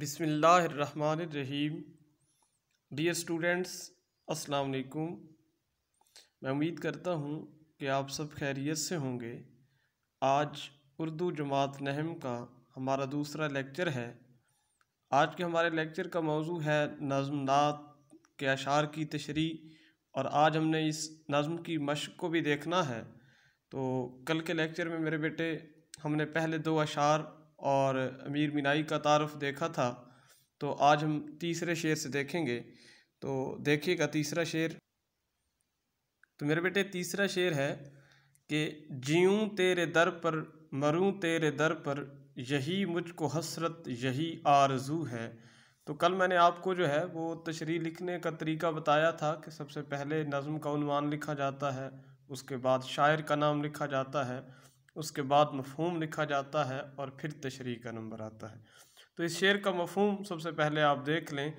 बिसमीम dear students अस्सलाम वालेकुम मैं उम्मीद करता हूँ कि आप सब खैरियत से होंगे आज उर्दू जमात नहम का हमारा दूसरा लेक्चर है आज के हमारे लेक्चर का मौजू है नात के अशार की तशरी और आज हमने इस नज़म की मशक़ को भी देखना है तो कल के लेक्चर में मेरे बेटे हमने पहले दो अशार और अमीर मीनाई का तारफ़ देखा था तो आज हम तीसरे शेर से देखेंगे तो देखिएगा तीसरा शेर तो मेरे बेटे तीसरा शेर है कि जीऊँ तेरे दर पर मरूँ तेरे दर पर यही मुझको हसरत यही आरजू है तो कल मैंने आपको जो है वो तशरी लिखने का तरीका बताया था कि सबसे पहले नज़म का उनवान लिखा जाता है उसके बाद शायर का नाम लिखा जाता है उसके बाद मफहम लिखा जाता है और फिर तशरी का नंबर आता है तो इस शेर का मफहम सबसे पहले आप देख लें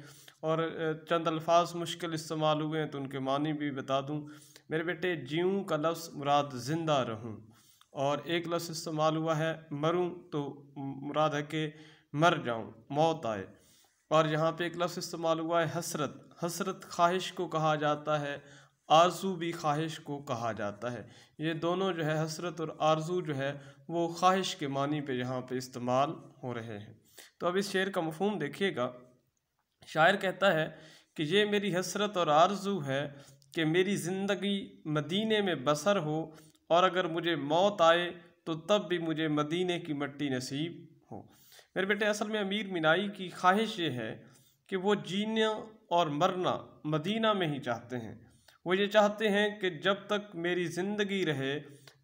और चंद अल्फाज मुश्किल इस्तेमाल हुए हैं तो उनके मानी भी बता दूँ मेरे बेटे जीऊँ का लफ्ज़ मुराद ज़िंदा रहूँ और एक लफ्ज़ इस्तेमाल हुआ है मरूँ तो मुराद है कि मर जाऊँ मौत आए और यहाँ पे एक लफ्ज़ इस्तेमाल हुआ है हसरत हसरत ख्वाहिश को कहा जाता है आरजू भी ख्वाहिश को कहा जाता है ये दोनों जो है हसरत और आरजू जो है वो ख्वाहिश के मानी पे यहाँ पे इस्तेमाल हो रहे हैं तो अब इस शेर का मफहम देखिएगा शायर कहता है कि ये मेरी हसरत और आरजू है कि मेरी ज़िंदगी मदीने में बसर हो और अगर मुझे मौत आए तो तब भी मुझे मदीने की मट्टी नसीब हो मेरे बेटे असल में अमीर मिनाई की ख्वाहिश ये है कि वो जीना और मरना मदीना में ही चाहते हैं वो ये चाहते हैं कि जब तक मेरी ज़िंदगी रहे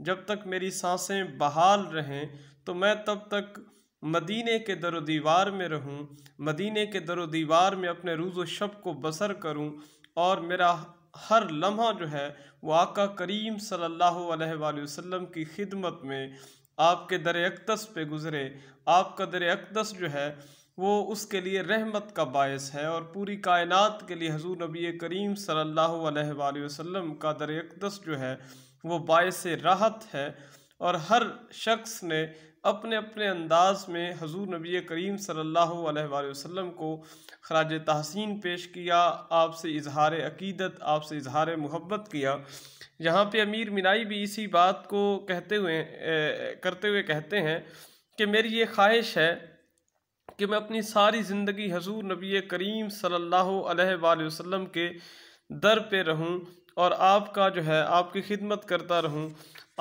जब तक मेरी सांसें बहाल रहें तो मैं तब तक मदीने के दर दीवार में रहूं मदीने के दर दीवार में अपने रोज़ो शब को बसर करूं और मेरा हर लम्हा जो है वो आका करीम सल्लल्लाहु अलैहि वसल्लम की खिदमत में आपके दर अकदस पे गुज़रे आपका दर अकदस जो है वो उसके लिए रहमत का बायस है और पूरी कायनात के लिए हजू नबी करीम सल्ला वसम का दर अकदस जो है वो बायस राहत है और हर शख्स ने अपने अपने अंदाज में हजूर नबी करीम सल्ला वसम को खराज तहसिन पेश किया आपसे इजहार अकीदत आपसे इजहार मोहब्बत किया यहाँ पे अमीर मिनाई भी इसी बात को कहते हुए ए, करते हुए कहते हैं कि मेरी ये ख्वाहिश है कि मैं अपनी सारी ज़िंदगी हजूर नबी करीम सल्ला वसम के दर पे रहूं और आपका जो है आपकी खिदमत करता रहूं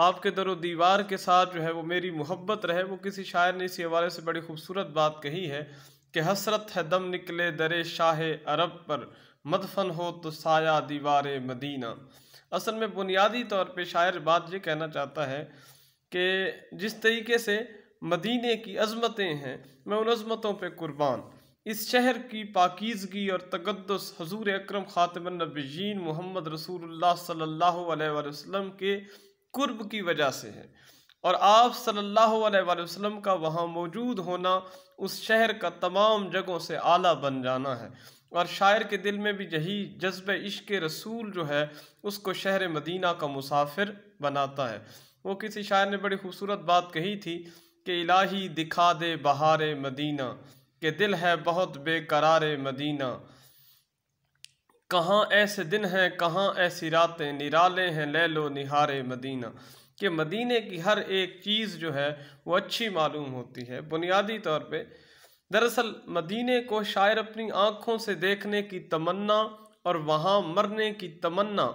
आपके दर दीवार के साथ जो है वो मेरी मोहब्बत रहे वो किसी शायर ने इसी हवाले से बड़ी खूबसूरत बात कही है कि हसरत है दम निकले दरे शाह अरब पर मदफन हो तो साया दीवार मदीना असल में बुनियादी तौर पर शायर बात ये कहना चाहता है कि जिस तरीके से मदीने की अजमतें हैं मैं उन अजमतों पर कुर्बान इस शहर की पाकिजगी और तकदस हजूर अक्रम ख़ातमनबीन मोहम्मद रसूल सल्लल्लाहु के कुर्ब की वजह से है और आप सल्ला वसलम का वहाँ मौजूद होना उस शहर का तमाम जगहों से आला बन जाना है और शायर के दिल में भी यही जज्ब इश्क रसूल जो है उसको शहर मदीना का मुसाफिर बनाता है वो किसी शायर ने बड़ी खूबसूरत बात कही थी के इलाही दिखा दे बहार मदीना के दिल है बहुत बेकरार मदीना कहाँ ऐसे दिन हैं कहाँ ऐसी रातें निराले हैं ले लो निहारे मदीना के मदीने की हर एक चीज़ जो है वो अच्छी मालूम होती है बुनियादी तौर पे दरअसल मदीने को शायर अपनी आँखों से देखने की तमन्ना और वहाँ मरने की तमन्ना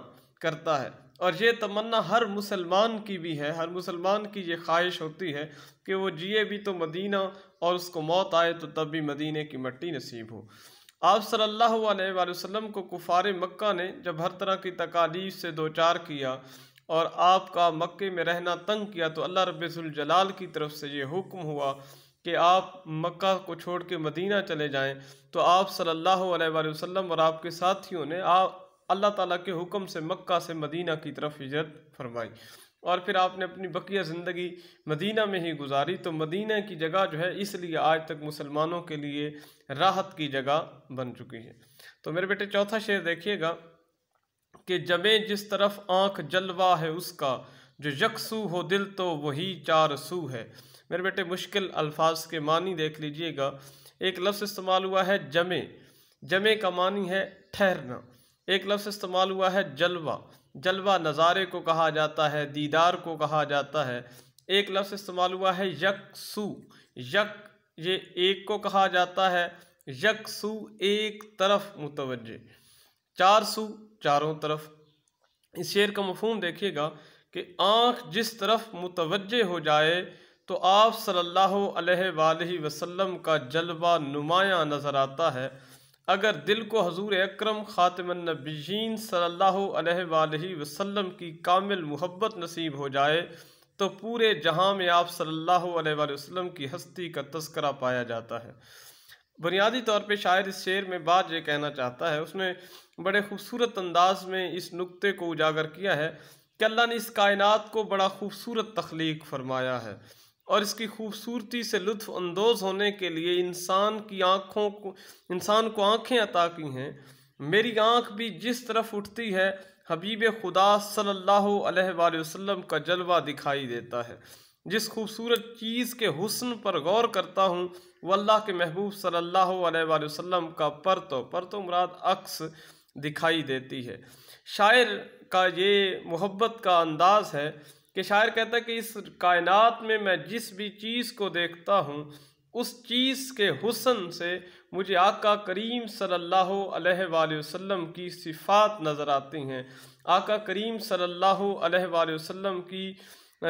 करता है और ये तमन्ना हर मुसलमान की भी है हर मुसलमान की ये ख्वाहिश होती है कि वो जिए भी तो मदीना और उसको मौत आए तो तब भी मदीने की मट्टी नसीब हो आप सल्लल्लाहु अलैहि वसल्लम को कुफार मक्का ने जब हर तरह की तकालीफ से दो चार किया और आपका मक्के में रहना तंग किया तो अल्लाह रबाल की तरफ से ये हुक्म हुआ कि आप मक्का को छोड़ के मदीना चले जाएं तो आप सल्लल्लाहु अलैहि वसल्लम और आपके साथियों ने आप अल्लाह ताला के हुक्म से मक्का से मदीना की तरफ हिजरत फरमाई और फिर आपने अपनी बकिया ज़िंदगी मदीना में ही गुजारी तो मदीना की जगह जो है इसलिए आज तक मुसलमानों के लिए राहत की जगह बन चुकी है तो मेरे बेटे चौथा शेर देखिएगा कि जमे जिस तरफ आँख जलवा है उसका जो यकसू हो दिल तो वही चार सू है मेरे बेटे मुश्किल अल्फाज के मानी देख लीजिएगा एक लफ्ज़ इस्तेमाल हुआ है जमे जमे का मानी है ठहरना एक लफ्ज़ इस्तेमाल हुआ है जलवा जलवा नज़ारे को कहा जाता है दीदार को कहा जाता है एक लफ्ज़ इस्तेमाल हुआ है यकसू यक ये एक को कहा जाता है यकसू एक तरफ मुतवजह चार सू चारों तरफ इस शेर का मफहम देखिएगा कि आँख जिस तरफ मुतवजह हो जाए तो आप सल्लल्लाहु अलैहि वसल्लम का जलवा नुमाया नज़र आता है अगर दिल को हजूर अक्रम ख़ातमनबीन सल्ला वसम की कामिल मोहब्बत नसीब हो जाए तो पूरे जहाँ में आप सल्ला वसलम की हस्ती का तस्करा पाया जाता है बुनियादी तौर पर शायर इस शेर में बात यह कहना चाहता है उसने बड़े खूबसूरत अंदाज में इस नुकते को उजागर किया है कि अल्लाह ने इस कायनात को बड़ा खूबसूरत तख्लीक फरमाया है और इसकी खूबसूरती से लुत्फ अंदोज होने के लिए इंसान की आँखों को इंसान को आँखें अता की हैं मेरी आँख भी जिस तरफ उठती है हबीब खुदा सल्लल्लाहु अलैहि वसल्लम का जलवा दिखाई देता है जिस खूबसूरत चीज़ के हुस्न पर गौर करता हूँ वल्ला अल्लाह के महबूब सल्लल्लाहु अलैहि वसल्लम का पर तो मुराद अक्स दिखाई देती है शायर का ये मोहब्बत का अंदाज़ है कि शायर कहता है कि इस कायनात में मैं जिस भी चीज़ को देखता हूँ उस चीज़ के हुसन से मुझे आका करीम सल्लल्लाहु अलैहि वसल्लम की सिफ़ात नज़र आती हैं आका करीम सल्लल्लाहु अलैहि वसल्लम की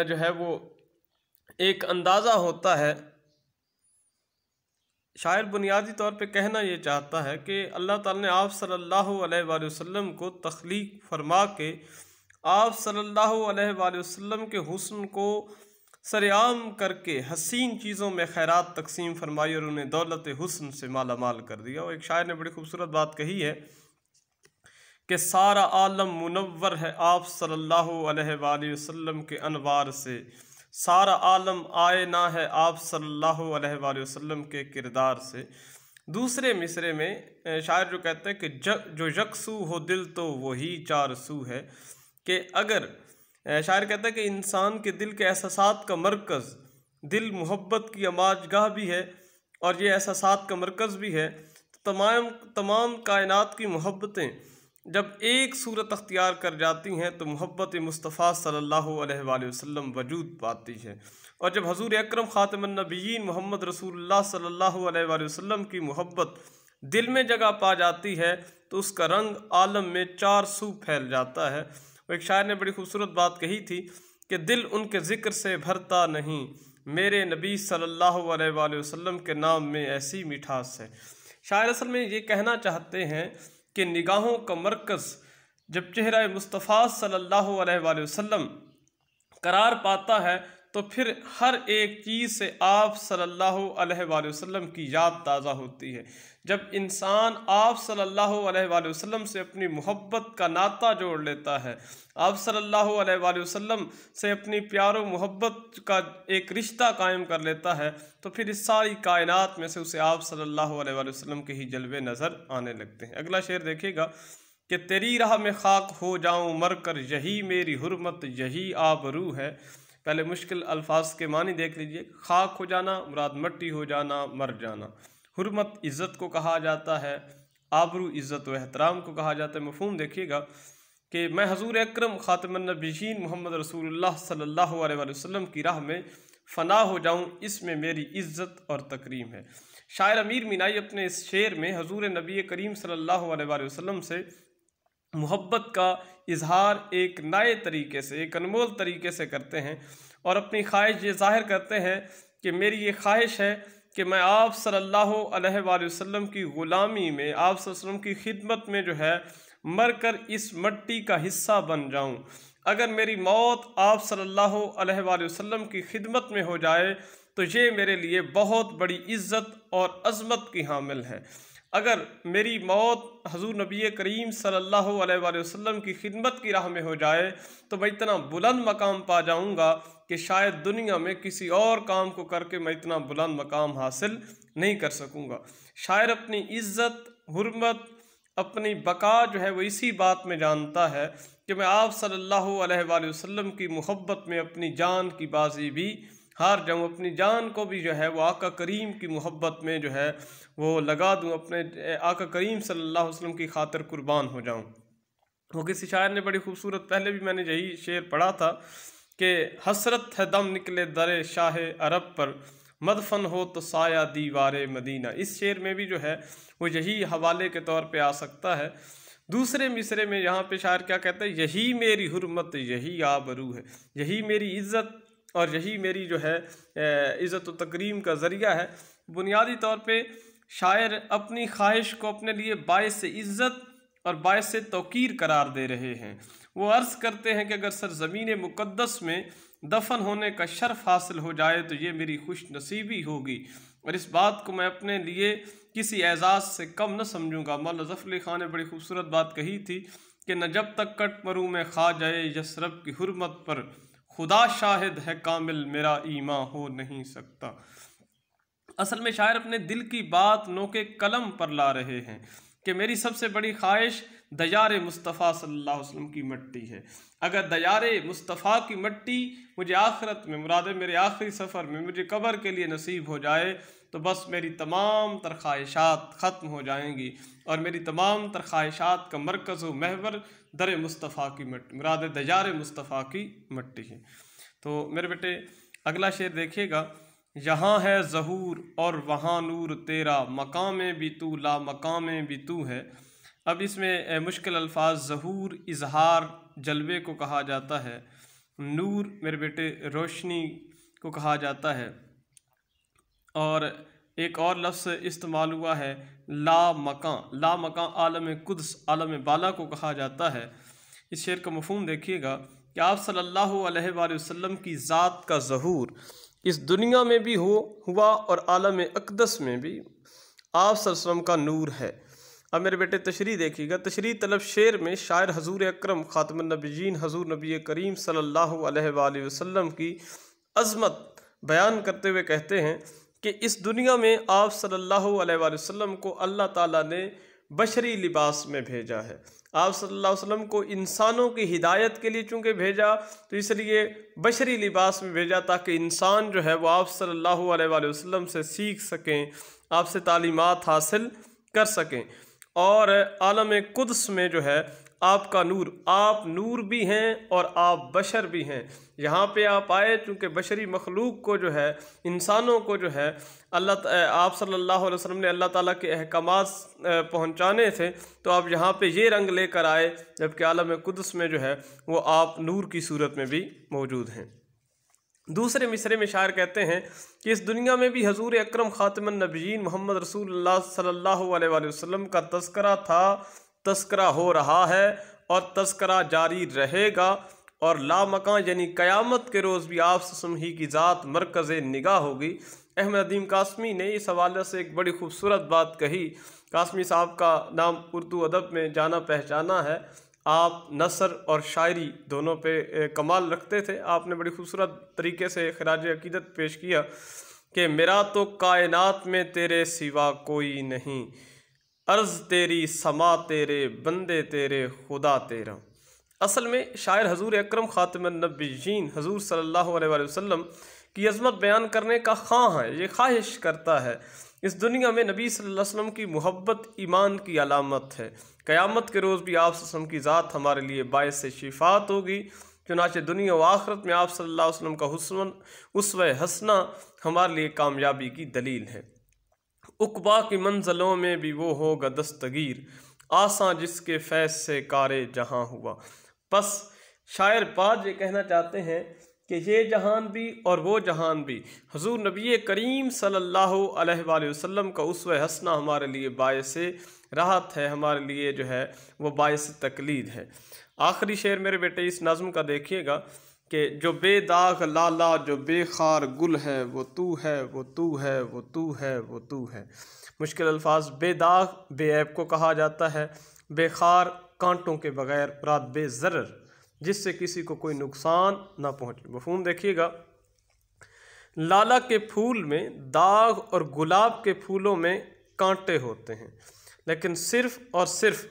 जो है वो एक अंदाज़ा होता है शायर बुनियादी तौर पे कहना ये चाहता है कि अल्लाह ताला ने आप सल्लल्लाहु अलैहि वसल्लम को तख्लीक फरमा के आप सल्लल्लाहु के हसन को सरेआम करके हसीन चीज़ों में खैरत तकसीम फरमाई और उन्हें दौलत हसन से माला माल कर दिया और एक शायर ने बड़ी खूबसूरत बात कही है कि सारा आलम मुनवर है आप सल्ला वसम के अनवार से सारा आलम आए ना है आप सल्ला वसम के किरदार से दूसरे मिसरे में शायर जो कहते हैं कि जो यकसू हो दिल तो वही चार सू है कि अगर शायर कहता है कि इंसान के दिल के एहसास का मरकज़ दिल मोहब्बत की आमाज गाह भी है और ये एहसास का मरकज़ भी है तो तमाम तमाम कायनात की मोहब्बतें जब एक सूरत अख्तियार कर जाती हैं तो मोहब्बत मुस्तफ़ा सल्लल्लाहु अलैहि वसल्लम वजूद पाती है और जब हजूर अक्रम ख़ातमनबीन मोहम्मद रसूल सल्ला वसम की मोहब्बत दिल में जगह पा जाती है तो उसका रंग आलम में चार सू फैल जाता है वो एक शायर ने बड़ी खूबसूरत बात कही थी कि दिल उनके ज़िक्र से भरता नहीं मेरे नबी सल्लल्लाहु अलैहि वसल्लम के नाम में ऐसी मिठास है शायर असल में ये कहना चाहते हैं कि निगाहों का मरकज़ जब चेहरा मुस्तफ़ा सल्लल्लाहु अलैहि वसल्लम करार पाता है तो फिर हर एक चीज़ से आप सल्लल्लाहु अलैहि वसल्लम की याद ताज़ा होती है जब इंसान आप सल्लल्लाहु अलैहि वसल्लम से अपनी मोहब्बत का नाता जोड़ लेता है आप सल्लल्लाहु अलैहि वसल्लम से अपनी प्यार मोहब्बत का एक रिश्ता कायम कर लेता है तो फिर इस सारी कायनात में से उसे आप सल्लल्लाहु अलैहि वसल्लम के ही जलवे नज़र आने लगते हैं अगला शेर देखेगा कि तेरी राह में खाक हो जाऊँ मर कर यही मेरी हरमत यही आबरू है पहले मुश्किल अल्फाज के मानी देख लीजिए खाक हो जाना मुराद मट्टी हो जाना मर जाना हरमत इज़्ज़त को कहा जाता है आबरू इज़्ज़त वहतराम को कहा जाता है मफहम देखिएगा कि मैं हजूर अक्रम ख़ातमनबीन मोहम्मद रसूल सल्ला वसम की राह में फ़ना हो जाऊँ इसमें मेरी इज़्ज़त और तकरीम है शायर अमीर मीनाई अपने इस शेर में हजूर नबी करीम सल्ला वसम से मोहब्बत का इजहार एक नए तरीके से एक अनमोल तरीके से करते हैं और अपनी ख्वाहिश ये ज़ाहिर करते हैं कि मेरी ये ख्वाहिश है कि मैं आप सल्लल्लाहु अलैहि वसल्लम की ग़ुलामी में आप वसल्लम की खिदमत में जो है मर कर इस मट्टी का हिस्सा बन जाऊं अगर मेरी मौत आप सल्लल्लाहु अलैहि वसल्लम की खिदमत में हो जाए तो ये मेरे लिए बहुत बड़ी इज़्ज़त और अज़मत की हामिल है अगर मेरी मौत हजूर नबी करीम सल्लल्लाहु अलैहि वसल्लम की खिदमत की राह में हो जाए तो मैं इतना बुलंद मकाम पा जाऊंगा कि शायद दुनिया में किसी और काम को करके मैं इतना बुलंद मकाम हासिल नहीं कर सकूंगा शायर अपनी इज्जत हरमत अपनी बका जो है वो इसी बात में जानता है कि मैं आप सल्लल्लाहु अलैहि वसल्लम की मोहब्बत में अपनी जान की बाजी भी हार जाऊँ अपनी जान को भी जो है वो आका करीम की मोहब्बत में जो है वो लगा दूँ अपने आका करीम सल्लल्लाहु अलैहि वसल्लम की खातर कुर्बान हो जाऊँ वो किसी शायर ने बड़ी खूबसूरत पहले भी मैंने यही शेर पढ़ा था कि हसरत है दम निकले दर शाह अरब पर मदफन हो तो साया दीवार मदीना इस शेर में भी जो है वो यही हवाले के तौर पर आ सकता है दूसरे मिसरे में यहाँ पे शायर क्या कहते हैं यही मेरी हरमत यही आबरू है यही मेरी इज़्ज़त और यही मेरी जो है इज़्ज़त तकरीम का ज़रिया है बुनियादी तौर पर शायर अपनी ख्वाहिश को अपने लिए बायस इज़्ज़त और बायस तोकीर करार दे रहे हैं वो अर्ज़ करते हैं कि अगर सरजमीन मुक़दस में दफन होने का शर्फ हासिल हो जाए तो ये मेरी खुश नसीबी होगी और इस बात को मैं अपने लिए किसी एजाज़ से कम न समझूंगा मौला जफ़ली ख़ान ने बड़ी खूबसूरत बात कही थी कि न जब तक कट मरूँ मैं खा जाए यसरब की हरमत पर खुदा शाहिद है कामिल मेरा ईमा हो नहीं सकता असल में शायर अपने दिल की बात नोके कलम पर ला रहे हैं कि मेरी सबसे बड़ी ख्वाहिश दयार मुस्तफ़ा सल्लल्लाहु अलैहि वसल्लम की मट्टी है अगर दयार मुस्तफ़ा की मट्टी मुझे आखरत में मुरादे मेरे आखिरी सफ़र में मुझे कबर के लिए नसीब हो जाए तो बस मेरी तमाम तरख्वाहिशात ख़त्म हो जाएंगी और मेरी तमाम तरख्वाहिशात का मरकज़ व महवर दर मुस्तफ़ा की मट्टी मुराद दजार मुस्तफ़ा की मट्टी है तो मेरे बेटे अगला शेर देखिएगा यहाँ है जहूर और वहाँ नूर तेरा मकाम भी तू ला मकाम भी तू है अब इसमें मुश्किल अल्फाज जहूर इजहार जलवे को कहा जाता है नूर मेरे बेटे रोशनी को कहा जाता है और एक और लफ्स इस्तेमाल हुआ है ला मकां ला मकां आलम कुदस आलम बाला को कहा जाता है इस शेर का मफहम देखिएगा कि आप सल्लल्लाहु अलैहि वसल्लम की ज़ात का जहूर इस दुनिया में भी हो हुआ और आलम अकदस में भी आप सरसम का नूर है अब मेरे बेटे तशरी देखिएगा तशरी तलब शेर में शायर हजूर अक्रम खातम जीन हजूर नबी करीम सल्ला वसलम की अज़मत बयान करते हुए कहते हैं कि इस दुनिया में आप सल्लल्लाहु अलैहि वसल्लम को अल्लाह ताला ने बशरी लिबास में भेजा है आप सल्लल्लाहु अलैहि वसल्लम को इंसानों की हिदायत के लिए चूँकि भेजा तो इसलिए बशरी लिबास में भेजा ताकि इंसान जो है वो आप सल्लल्लाहु अलैहि वसल्लम से सीख सकें आपसे तालीमत हासिल कर सकें और आलम कुदस में जो है आपका नूर आप नूर भी हैं और आप बशर भी हैं यहाँ पे आप आए चूँकि बशरी मखलूक को जो है इंसानों को जो है अल्लाह आप सल्लल्लाहु अलैहि वसल्लम ने अल्लाह ताला के अहकाम पहुँचाने थे तो आप यहाँ पे ये रंग लेकर आए जबकि आलम कुदस में जो है वो आप नूर की सूरत में भी मौजूद हैं दूसरे मिसरे में शायर कहते हैं कि इस दुनिया में भी हजूर अक्रम ख़ातमन नबीन मोहम्मद रसूल सल्ला वसम का तस्करा था तस्करा हो रहा है और तस्करा जारी रहेगा और लामका यानी क़यामत के रोज़ भी आप ही की ज़ात मरकज़ निगाह होगी अहमद अदीम कासमी ने इस हवाले से एक बड़ी खूबसूरत बात कही कासमी साहब का नाम उर्दू अदब में जाना पहचाना है आप नसर और शायरी दोनों पे कमाल रखते थे आपने बड़ी खूबसूरत तरीके से खराज अकीदत पेश किया कि मेरा तो कायनात में तेरे सिवा कोई नहीं अर्ज़ तेरी समा तेरे बंदे तेरे खुदा तेरा असल में शायर हजूर अक्रम ख़ातम जीन हजूर सल्ला वसम की अजमत बयान करने का ख़ां है ये ख्वाहिश करता है इस दुनिया में नबी सल्लल्लाहु अलैहि वसल्लम की मोहब्बत ईमान की अलामत है क़यामत के रोज़ भी आप वसम की ज़ात हमारे लिए बायस शिफात होगी चुनाच दुनिया व आखरत में आप सल्लल्लाहु अलैहि वसल्लम का हसन उस हसना हमारे लिए कामयाबी की दलील है उकबा की मंजिलों में भी वो होगा दस्तगीर आसा जिसके फैज से कार जहाँ हुआ बस शायर पाज ये कहना चाहते हैं कि ये जहान भी और वो जहान भी हजूर नबी करीम सल्लल्लाहु अलैहि वसल्लम का उस हसना हमारे लिए बायस राहत है हमारे लिए जो है वो बायस तकलीद है आखिरी शेर मेरे बेटे इस नज़म का देखिएगा कि जो बेदाग लाला जो बेखार गुल है वो तू है वो तू है वो तू है वो तू है मुश्किल अल्फाज बेदाग बेऐब को कहा जाता है बेखार कांटों के बगैर रात बेज़र जिससे किसी को कोई नुकसान ना पहुँचे मफहम देखिएगा लाला के फूल में दाग और गुलाब के फूलों में कांटे होते हैं लेकिन सिर्फ़ और सिर्फ़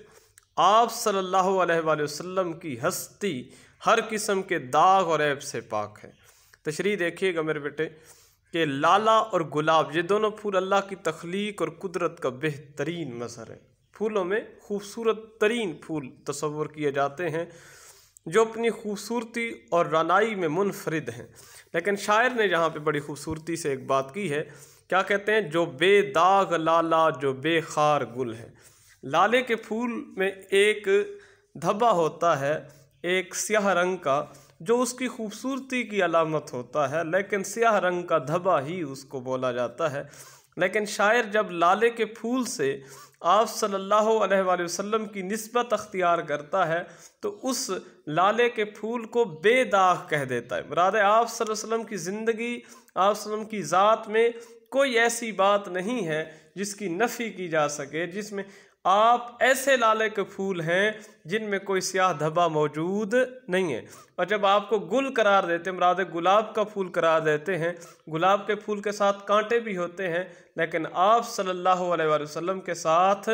आप सल्लल्लाहु अलैहि वसल्लम की हस्ती हर किस्म के दाग और ऐब से पाक है तशरी देखिएगा मेरे बेटे कि लाला और गुलाब ये दोनों फूल अल्लाह की तख्लीक और कुदरत का बेहतरीन मसर है फूलों में खूबसूरत तरीन फूल तस्वुर किए जाते हैं जो अपनी खूबसूरती और रानाई में मुनफरद हैं लेकिन शायर ने यहाँ पर बड़ी खूबसूरती से एक बात की है क्या कहते हैं जो बेदाग लाला जो बेखार गुल है लाले के फूल में एक धब्बा होता है एक स्याह रंग का जो उसकी खूबसूरती की अलामत होता है लेकिन स्याह रंग का धब्बा ही उसको बोला जाता है लेकिन शायर जब लाले के फूल से आप सल्लल्लाहु अलैहि वसल्लम की नस्बत अख्तियार करता है तो उस लाले के फूल को बेदाग कह देता है मुराद आप वसल्लम की ज़िंदगी आप वसल्लम की ज़ात में कोई ऐसी बात नहीं है जिसकी नफ़ी की जा सके जिसमें आप ऐसे लाले के फूल हैं जिनमें कोई स्याह धब्बा मौजूद नहीं है और जब आपको गुल करार देते हैं मुरादे गुलाब का फूल करार देते हैं गुलाब के फूल के साथ कांटे भी होते हैं लेकिन आप सल्लल्लाहु अलैहि वसल्लम के साथ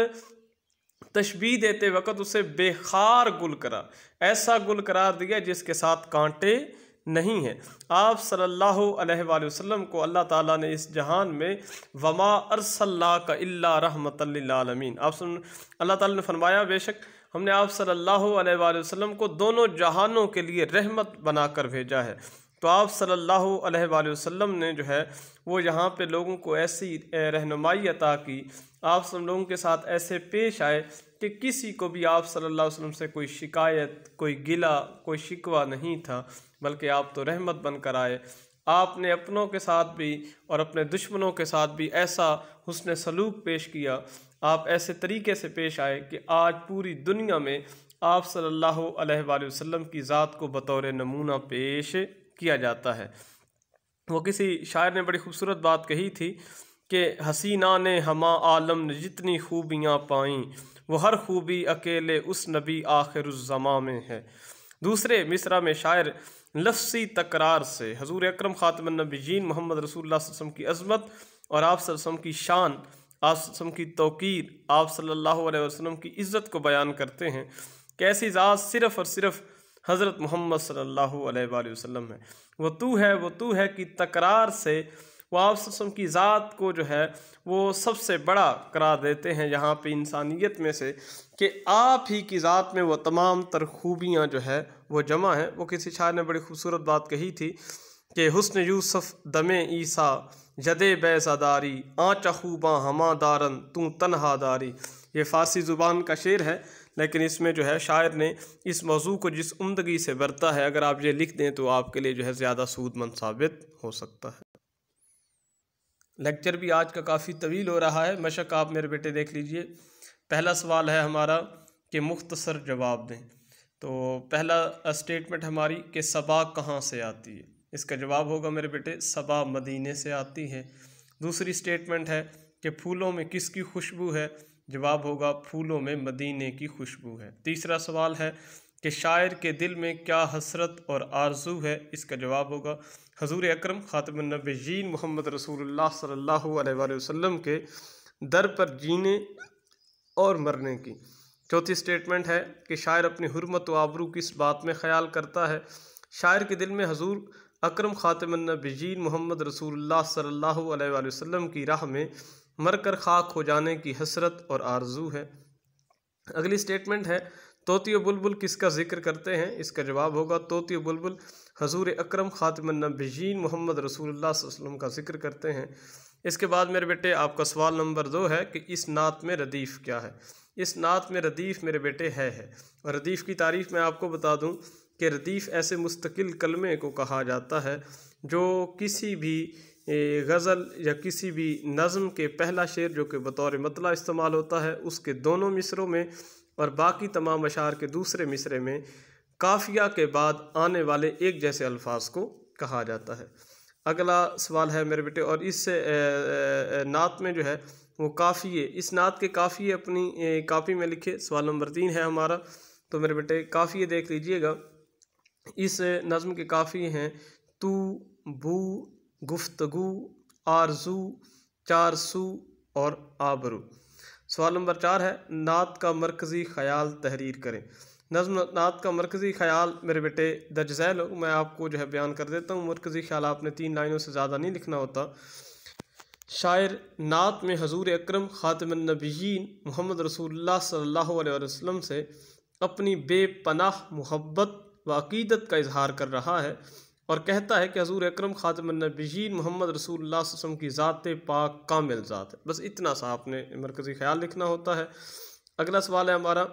तशबी देते वक्त उसे बेखार गुल करार ऐसा गुल करार दिया जिसके साथ कांटे नहीं है आप सल्लल्लाहु अलैहि वसल्लम को अल्लाह ताला ने इस जहान में वमा अरसल्ला का इल्ला रहमतमीन आप सुन अल्लाह ताला ने फरमाया बेशक हमने आप सल्लल्लाहु अलैहि वसल्लम को दोनों जहानों के लिए रहमत बनाकर भेजा है तो आप सल्लल्लाहु अलैहि वसल्लम ने जो है वो यहाँ पे लोगों को ऐसी रहनुमाई अता की आप सब लोगों के साथ ऐसे पेश आए कि किसी को भी आप सल्लल्लाहु अलैहि वसल्लम से कोई शिकायत कोई गिला कोई शिकवा नहीं था बल्कि आप तो रहमत बनकर आए आपने अपनों के साथ भी और अपने दुश्मनों के साथ भी ऐसा हुसन सलूक पेश किया आप ऐसे तरीके से पेश आए कि आज पूरी दुनिया में आप सल्लल्लाहु अलैहि वसल्लम की ज़ात को बतौर नमूना पेश किया जाता है वो किसी शायर ने बड़ी खूबसूरत बात कही थी कि हसीना ने हमा आलम ने जितनी खूबियाँ पाईं वह हर खूबी अकेले उस नबी आखिर जमा में है दूसरे मिसरा में शायर लफसी तकरार से हजूर अक्रम खातम नबी जीन मोहम्मद रसूल वसम की अजमत और आप सरसम की शान आप की तोकीर आप सल्लल्लाहु अलैहि वसल्लम की इज़्ज़त को बयान करते हैं कैसी ज़ात सिर्फ़ और सिर्फ़ हज़रत मोहम्मद सल्लल्लाहु अलैहि वसल्लम है वह तू है वह तू है कि तकरार से आप की ज़ात को जो है वो सबसे बड़ा करार देते हैं यहाँ पे इंसानियत में से कि आप ही की ज़ात में वो तमाम तर खूबियाँ जो है वो जमा हैं वो किसी शायर ने बड़ी खूबसूरत बात कही थी कि हसन यूसफ़ दमे ईसा जदे बैसादारी आँचा खूबा हमा दारन तू तनहादारी ये फ़ारसी ज़ुबान का शेर है लेकिन इसमें जो है शायर ने इस मौजू को जिस उमदगी से बरता है अगर आप ये लिख दें तो आपके लिए जो है ज़्यादा सूदमंद साबित हो सकता है लेक्चर भी आज का काफ़ी तवील हो रहा है मशक आप मेरे बेटे देख लीजिए पहला सवाल है हमारा कि मुख्तसर जवाब दें तो पहला स्टेटमेंट हमारी कि सबा कहाँ से आती है इसका जवाब होगा मेरे बेटे सबा मदीने से आती है दूसरी स्टेटमेंट है कि फूलों में किसकी खुशबू है जवाब होगा फूलों में मदीने की खुशबू है तीसरा सवाल है कि शायर के दिल में क्या हसरत और आरजू है इसका जवाब होगा हजूर अक्रम ख़ातमनबीन मोहम्मद रसूल सल्ला वसम के दर पर जीने और मरने की चौथी स्टेटमेंट है कि शायर अपनी हरमत व आबरू किस बात में ख्याल करता है शायर के दिल में हजूर अक्रम जीन मोहम्मद रसूल सल्ला वसम की राह में मरकर खाक हो जाने की हसरत और आरजू है अगली स्टेटमेंट है तोती बुलबुल किसका जिक्र करते हैं इसका जवाब होगा तोती बुलबुल हजूर अक्रम खातम ख़ातमनबीन मोहम्मद रसूलुल्लाह वसलम का जिक्र करते हैं इसके बाद मेरे बेटे आपका सवाल नंबर दो है कि इस नात में रदीफ़ क्या है इस नात में रदीफ़ मेरे बेटे है है और रदीफ़ की तारीफ़ मैं आपको बता दूँ कि रदीफ़ ऐसे मुस्तकिल कलमे को कहा जाता है जो किसी भी गज़ल या किसी भी नज़म के पहला शेर जो कि बतौर मतला इस्तेमाल होता है उसके दोनों मिसरों में और बाकी तमाम अशार के दूसरे मिसरे में काफिया के बाद आने वाले एक जैसे अल्फाज को कहा जाता है अगला सवाल है मेरे बेटे और इस नात में जो है वो काफ़िए इस नात के काफ़िए अपनी कापी में लिखे सवाल नंबर तीन है हमारा तो मेरे बेटे काफ़िए देख लीजिएगा इस नज़म के काफ़ी हैं तू बू गुफ्तगु आरजू चारसू और आबरू सवाल नंबर चार है नात का मरकज़ी ख्याल तहरीर करें नज़म नात का मरकज़ी ख्याल मेरे बेटे दर्जैल हो मैं आपको जो है बयान कर देता हूँ मरकज़ी ख्याल आपने तीन लाइनों से ज़्यादा नहीं लिखना होता शायर नात में हजूर अक्रम ख़ातमनबीन मोहम्मद रसूलुल्लाह सल्लल्लाहु अलैहि वसल्लम से अपनी बेपनाह मोहब्बत व अकीदत का इजहार कर रहा है और कहता है कि हजूर अक्रम ख़ातमनबीन मोहम्मद रसूल वसम की ज़ात पाक कामिल ज़ात है बस इतना सा आपने मरकज़ी ख्याल लिखना होता है अगला सवाल है हमारा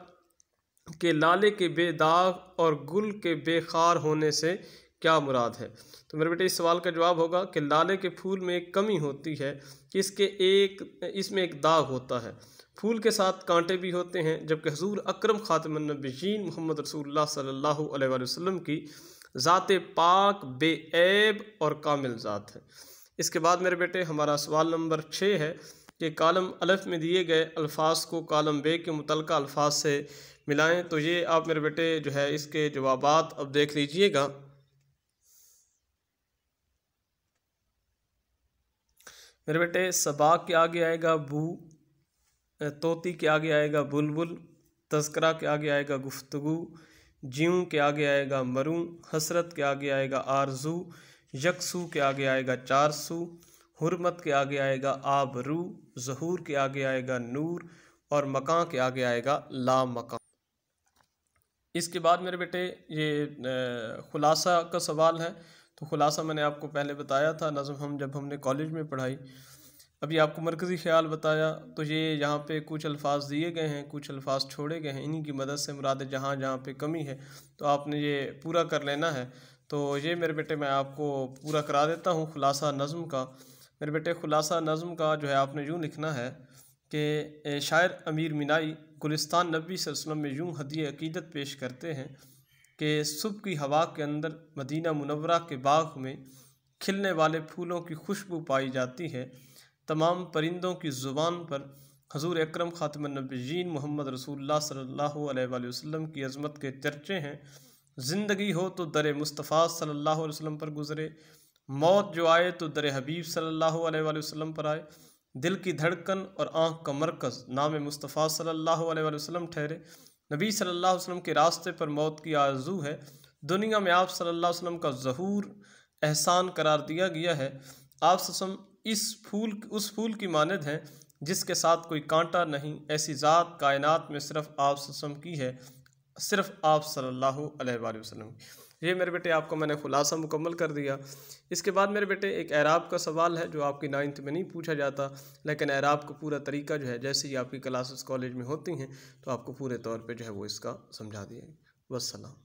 कि लाले के बेदाग और गुल के बेखार होने से क्या मुराद है तो मेरे बेटे इस सवाल का जवाब होगा कि लाले के फूल में एक कमी होती है कि इसके एक इसमें एक दाग होता है फूल के साथ कांटे भी होते हैं जबकि हजूर अक्रम खातमबीन मोहम्मद रसूल सल्ला अलैहि की ज़ात पाक बेऐब और कामिल ज़ात है इसके बाद मेरे बेटे हमारा सवाल नंबर छः है कि कालम अलफ़ में दिए गए अल्फाज को कालम बे के मुतल अल्फाज से मिलाएं तो ये आप मेरे बेटे जो है इसके जवाब अब देख लीजिएगा मेरे बेटे सबाक के आगे आएगा बू तोती के आगे आएगा बुलबुल तस्करा के आगे आएगा गुफ्तगू जीऊँ के आगे आएगा मरूँ हसरत के आगे आएगा आरजू यकसू के आगे आएगा चार सू हरमत के आगे आएगा आबरू जहूर के आगे आएगा नूर और मकान के आगे आएगा ला मकान इसके बाद मेरे बेटे ये ख़ुलासा का सवाल है तो ख़ुलासा मैंने आपको पहले बताया था नज़म हम जब हमने कॉलेज में पढ़ाई अभी आपको मरकज़ी ख्याल बताया तो ये यहाँ पे कुछ अल्फाज दिए गए हैं कुछ अल्फाज छोड़े गए हैं इन्हीं की मदद से मुराद जहाँ जहाँ पे कमी है तो आपने ये पूरा कर लेना है तो ये मेरे बेटे मैं आपको पूरा करा देता हूँ खुलासा नज़म का मेरे बेटे खुलासा नज़म का जो है आपने यूँ लिखना है कि शायर अमीर मिनाई गुलिस्तान नबी वसम में यूँ हदी अकीदत पेश करते हैं कि सुबह की हवा के अंदर मदीना मुनवरा के बाग में खिलने वाले फूलों की खुशबू पाई जाती है तमाम परिंदों की ज़ुबान पर हजूर अक्रम ख़ातमनबीन मोहम्मद रसूलुल्लाह सल्लल्लाहु अलैहि की अजमत के चर्चे हैं ज़िंदगी हो तो दर मुस्तफ़ा सल्लल्लाहु वसम पर गुजरे मौत जो आए तो दर हबीब सल्ला वसम पर आए दिल की धड़कन और आँख का मरकज़ नाम मुस्तफ़ा सल्ला वसम ठहरे नबी सल्ला वसम के रास्ते पर मौत की आज़ू है दुनिया में आप सल्ला वसम का जहूर एहसान करार दिया गया है आप इस फूल उस फूल की मानद है जिसके साथ कोई कांटा नहीं ऐसी ज़ात कायनात में सिर्फ आप की है सिर्फ आप सल्लल्लाहु अलैहि वसल्लम ये मेरे बेटे आपको मैंने खुलासा मुकम्मल कर दिया इसके बाद मेरे बेटे एक एराब का सवाल है जो आपकी नाइन्थ में नहीं पूछा जाता लेकिन एराब का पूरा तरीका जो है जैसे ही आपकी क्लासेस कॉलेज में होती हैं तो आपको पूरे तौर पर जो है वो इसका समझा दिया वसलम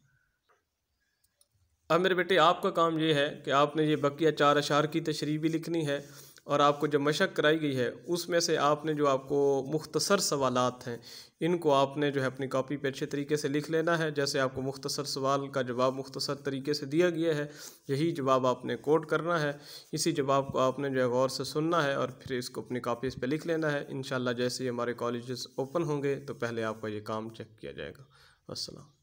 अब मेरे बेटे आपका काम ये है कि आपने ये बकिया चार अशार की तशरी भी लिखनी है और आपको जो मशक कराई गई है उसमें से आपने जो आपको मुख्तसर सवालत हैं इनको आपने जो है अपनी कॉपी पर अच्छे तरीके से लिख लेना है जैसे आपको मुख्तसर सवाल का जवाब मुख्तसर तरीके से दिया गया है यही जवाब आपने कोट करना है इसी जवाब को आपने जो है गौर से सुनना है और फिर इसको अपनी कापीज़ पर लिख लेना है इन जैसे ही हमारे कॉलेज ओपन होंगे तो पहले आपका ये काम चेक किया जाएगा असलम